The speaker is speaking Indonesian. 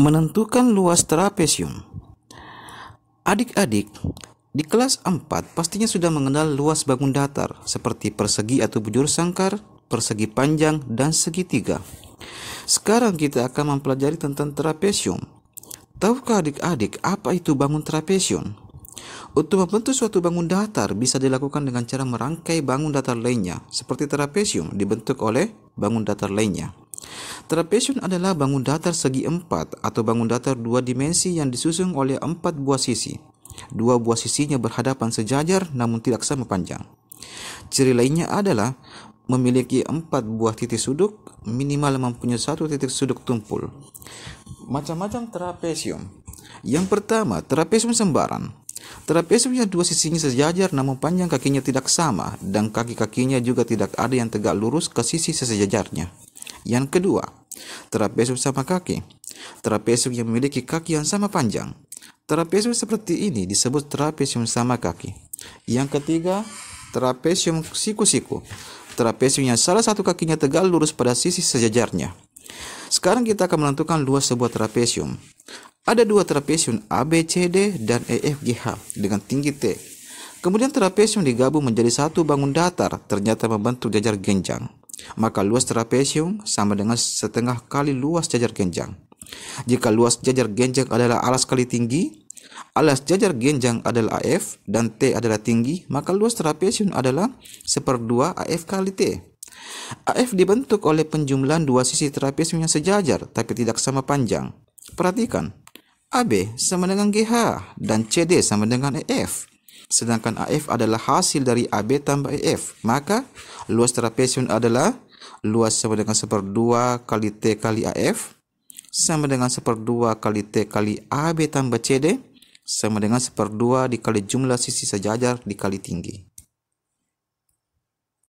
Menentukan luas trapesium. Adik-adik, di kelas 4 pastinya sudah mengenal luas bangun datar seperti persegi atau bujur sangkar, persegi panjang, dan segitiga. Sekarang kita akan mempelajari tentang trapesium. Tahukah adik-adik apa itu bangun trapesium? Untuk membentuk suatu bangun datar bisa dilakukan dengan cara merangkai bangun datar lainnya, seperti trapesium dibentuk oleh bangun datar lainnya. Trapesium adalah bangun datar segi empat atau bangun datar dua dimensi yang disusun oleh empat buah sisi. Dua buah sisinya berhadapan sejajar namun tidak sama panjang. Ciri lainnya adalah memiliki empat buah titik sudut, minimal mempunyai satu titik sudut tumpul. Macam-macam trapesium. Yang pertama, trapesium sembaran. Trapesium yang dua sisinya sejajar namun panjang kakinya tidak sama dan kaki-kakinya juga tidak ada yang tegak lurus ke sisi sejajarnya. Yang kedua, Trapesium sama kaki. trapesium yang memiliki kaki yang sama panjang. Trapesium seperti ini disebut trapesium sama kaki. Yang ketiga, trapesium siku-siku. trapesium yang salah satu kakinya tegal lurus pada sisi sejajarnya. Sekarang kita akan menentukan luas sebuah trapesium. Ada dua trapesium ABCD dan EFGH dengan tinggi T. Kemudian trapesium digabung menjadi satu bangun datar, ternyata membentuk jajar genjang maka luas trapesium sama dengan setengah kali luas jajar genjang. Jika luas jajar genjang adalah alas kali tinggi, alas jajar genjang adalah AF dan T adalah tinggi, maka luas trapesium adalah seperdua AF kali T. AF dibentuk oleh penjumlahan dua sisi trapesium yang sejajar tapi tidak sama panjang. Perhatikan, AB sama dengan GH dan CD sama dengan EF sedangkan AF adalah hasil dari AB tambah EF. Maka luas trapesium adalah luas sama dengan seperdua kali T kali AF sama dengan seperdua kali T kali AB tambah CD sama dengan seperdua dikali jumlah sisi sejajar dikali tinggi.